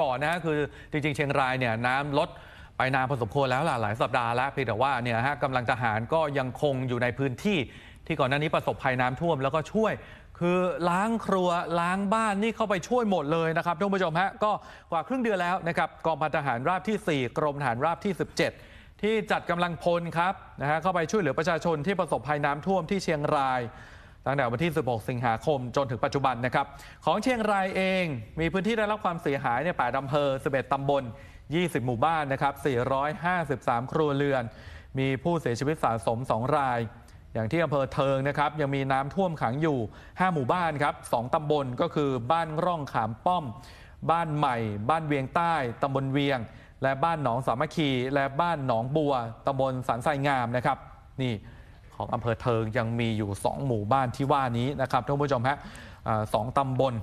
ก่อนนะคือ จริง ๆ เชียงรายเนี่ยน้ำลดไปนานพอสมควรแล้วล่ะหลายสัปดาห์แล้วเพียงแต่ว่าเนี่ยฮะกำลังทหารก็ยังคงอยู่ในพื้นที่ที่ก่อนหน้านี้ประสบภัยน้ำท่วมแล้วก็ช่วยคือล้างครัวล้างบ้านนี่เข้าไปช่วยหมดเลยนะครับท่านผู้ชมฮะก็กว่าครึ่งเดือนแล้วนะครับกองพันทหารราบที่ 4 กรมทหารราบที่ 17 ที่จัดกำลังพลครับนะฮะเข้าไปช่วยเหลือประชาชนที่ประสบภัยน้ำท่วมที่เชียงรายตั้งแต่วันที่ 16 สิงหาคม จนถึงปัจจุบันนะครับ ของเชียงรายเองมีพื้นที่ได้รับความเสียหายในป่าดำเภอ 11 ตำบล 20 หมู่บ้านนะครับ 453 ครัวเรือน มีผู้เสียชีวิตสะสม 2 ราย อย่างที่อำเภอเทิงนะครับยังมีน้ำท่วมขังอยู่ 5 หมู่บ้านครับ 2ตำบลก็คือบ้านร่องขามป้อม บ้านใหม่ บ้านเวียงใต้ตำบลเวียง และบ้านหนองสามัคคี และบ้านหนองบัวตำบลสันทรายงามนะครับนี่ของอำเภอเทิงยังมีอยู่ 2 หมู่บ้านที่ว่านี้นะครับท่านผู้ชมฮะสองตำบล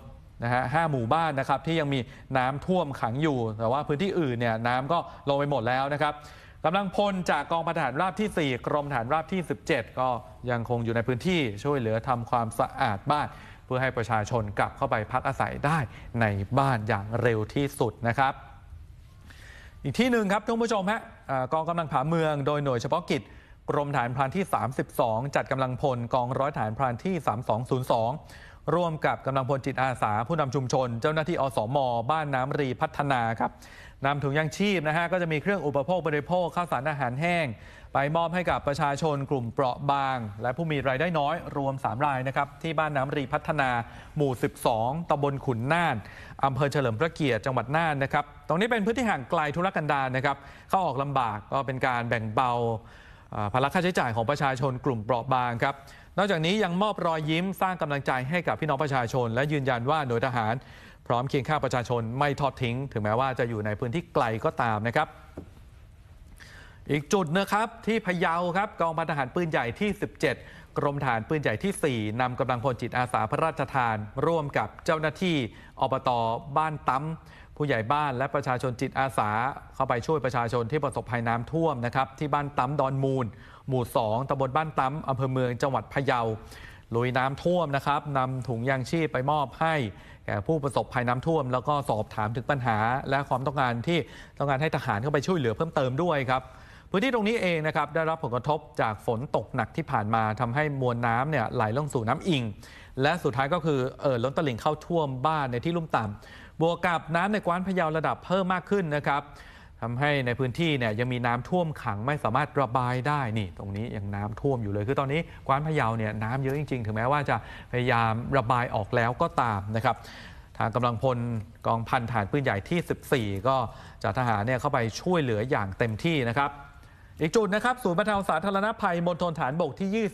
นะฮะห้าหมู่บ้านนะครับที่ยังมีน้ำท่วมขังอยู่ แต่ว่าพื้นที่อื่นเนี่ยน้ำก็ลงไปหมดแล้วนะครับกำลังพลจากกองพันฐานราบที่ 4 กรมฐานราบที่ 17 ก็ยังคงอยู่ในพื้นที่ช่วยเหลือทำความสะอาดบ้าน เพื่อให้ประชาชนกลับเข้าไปพักอาศัยได้ในบ้านอย่างเร็วที่สุดนะครับ อีกที่หนึ่งครับท่านผู้ชมฮะกองกำลังผาเมืองโดยหน่วยเฉพาะกิจกรมฐานพรานที่ 32 จัดกำลังพลกองร้อยฐานพรานที่ 3202 ร่วมกับกำลังพลจิตอาสา ผู้นำชุมชน เจ้าหน้าที่อสมอบ้านน้ำรีพัฒนาครับนำถุงยางชีพนะฮะก็จะมีเครื่องอุปโภค บริโภค ข้าวสารอาหารแห้ง ไปมอบให้กับประชาชนกลุ่มเปราะบาง และผู้มีรายได้น้อยรวม 3 รายนะครับที่บ้านน้ำรีพัฒนา หมู่ 12ตาบลขุนน่านอำเภอเฉลิมพระเกียรติจังหวัดน่านนะครับตรงนี้เป็นพื้นที่ห่างไกลธุรกันดารนะครับเข้าออกลำบากก็เป็นการแบ่งเบาภาระค่าใช้จ่ายของประชาชนกลุ่มเปราะบางครับ นอกจากนี้ยังมอบรอยยิ้มสร้างกำลังใจให้กับพี่น้องประชาชน และยืนยันว่าหน่วยทหาร พร้อมเคียงข้างประชาชนไม่ทอดทิ้ง ถึงแม้ว่าจะอยู่ในพื้นที่ไกลก็ตามนะครับ อีกจุดนะครับที่พะเยาครับ กองพันทหารปืนใหญ่ที่ 17 กรมฐานปืนใหญ่ที่ 4 นำกำลังพลจิตอาสาพระราชทานร่วมกับเจ้าหน้าที่อบตบ้านตั้มผู้ใหญ่บ้านและประชาชนจิตอาสาเข้าไปช่วยประชาชนที่ประสบภัยน้ำท่วมนะครับที่บ้านตำดอนมูล หมู่ 2ตำบลบ้านตำอำเภอเมืองจังหวัดพะเยาลุยน้ำท่วมนะครับนำถุงยางชีพไปมอบให้แก่ผู้ประสบภัยน้ำท่วม แล้วก็สอบถามถึงปัญหา และความต้องการที่ต้องการให้ทหารเข้าไปช่วยเหลือเพิ่มเติมด้วยครับพื้นที่ตรงนี้เองนะครับได้รับผลกระทบจากฝนตกหนักที่ผ่านมาทำให้มวลน้ำเนี่ยไหลลงสู่น้ำอิง และสุดท้ายก็คือเอ่อล้นตลิ่งเข้าท่วมบ้านในที่ลุ่มต่ำบวกกับน้ำในกว้านพะเยาระดับเพิ่มมากขึ้นนะครับทำให้ในพื้นที่เนี่ยยังมีน้ำท่วมขังไม่สามารถระบายได้นี่ ตรงนี้ยังน้ำท่วมอยู่เลย คือตอนนี้กว้านพะเยาเนี่ยน้ำเยอะจริง ๆ ถึงแม้ว่าจะพยายามระบายออกแล้วก็ตามนะครับทางกำลังพลกองพันฐานปืนใหญ่ที่ 14 ก็จะทหารเนี่ยเข้าไปช่วยเหลืออย่างเต็มที่นะครับ อีกจุดนะครับศูนย์บรรเทาสาธารณภัยมณฑลฐานบกที่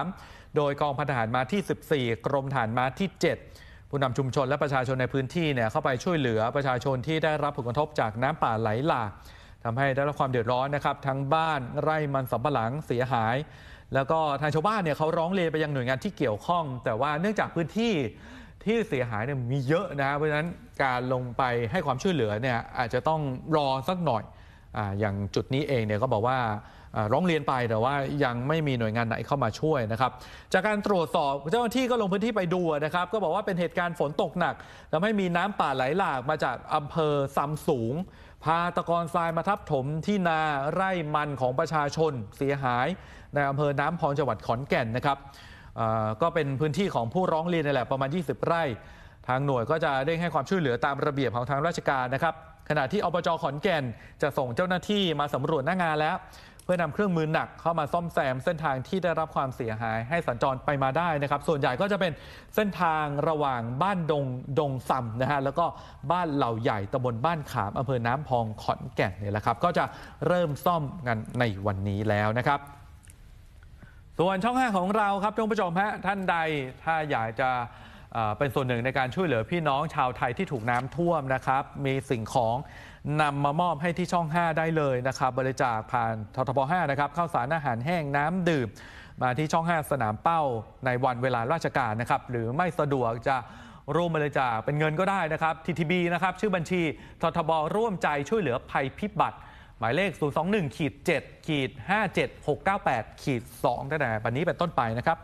23 โดยกองพันทหารมาที่ 14 กรมฐานมาที่ 7ผู้นำชุมชนและประชาชนในพื้นที่เนี่ยเข้าไปช่วยเหลือประชาชนที่ได้รับผลกระทบจากน้ำป่าไหลหลากทำให้ได้รับความเดือดร้อนนะครับ ทั้งบ้านไร่มันสำปะหลังเสียหาย แล้วก็ทางชาวบ้านเนี่ยเขาร้องเรียนไปยังหน่วยงานที่เกี่ยวข้อง แต่ว่าเนื่องจากพื้นที่ที่เสียหายเนี่ยมีเยอะนะ เพราะฉะนั้นการลงไปให้ความช่วยเหลือเนี่ยอาจจะต้องรอสักหน่อยอย่างจุดนี้เองเนี่ยก็บอกว่าร้องเรียนไปแต่ว่ายังไม่มีหน่วยงานไหนเข้ามาช่วยนะครับจากการตรวจสอบเจ้าหน้าที่ก็ลงพื้นที่ไปดูนะครับก็บอกว่าเป็นเหตุการณ์ฝนตกหนักทำให้มีน้ำป่าไหลหลากมาจากอำเภอซำสูง พาตะกอนทรายมาทับถมที่นาไร่มันของประชาชนเสียหาย ในอำเภอน้ำพองจังหวัดขอนแก่นนะครับก็เป็นพื้นที่ของผู้ร้องเรียนนี่แหละประมาณ20 ไร่ทางหน่วยก็จะเร่งให้ความช่วยเหลือตามระเบียบของทางราชการนะครับ ขณะที่อบจขอนแก่นจะส่งเจ้าหน้าที่มาสำรวจหน้างานแล้ว เพื่อนำเครื่องมือหนักเข้ามาซ่อมแซมเส้นทางที่ได้รับความเสียหายให้สัญจรไปมาได้นะครับ ส่วนใหญ่ก็จะเป็นเส้นทางระหว่างบ้านดงดงซำนะฮะแล้วก็บ้านเหล่าใหญ่ตำบลบ้านขามอำเภอน้ำพองขอนแก่นเนี่ยแหละครับก็จะเริ่มซ่อมกันในวันนี้แล้วนะครับ ส่วนช่อง5ของเราครับท่านผู้ชมฮะท่านใดถ้าอยากจะเป็นส่วนหนึ่งในการช่วยเหลือพี่น้องชาวไทยที่ถูกน้ำท่วมนะครับ มีสิ่งของนำมามอบให้ที่ช่อง 5 ได้เลยนะครับ บริจาคผ่านททบ5นะครับข้าวสารอาหารแห้งน้ำดื่มมาที่ช่อง 5 สนามเป้าในวันเวลาราชการนะครับ หรือไม่สะดวกจะร่วมบริจาคเป็นเงินก็ได้นะครับทีบีนะครับชื่อบัญชี ททบร่วมใจช่วยเหลือภัยพิบัติหมายเลข 021ขีด7ขีด57698ขีด2ตั้งแต่วันนี้เป็นต้นไปนะครับ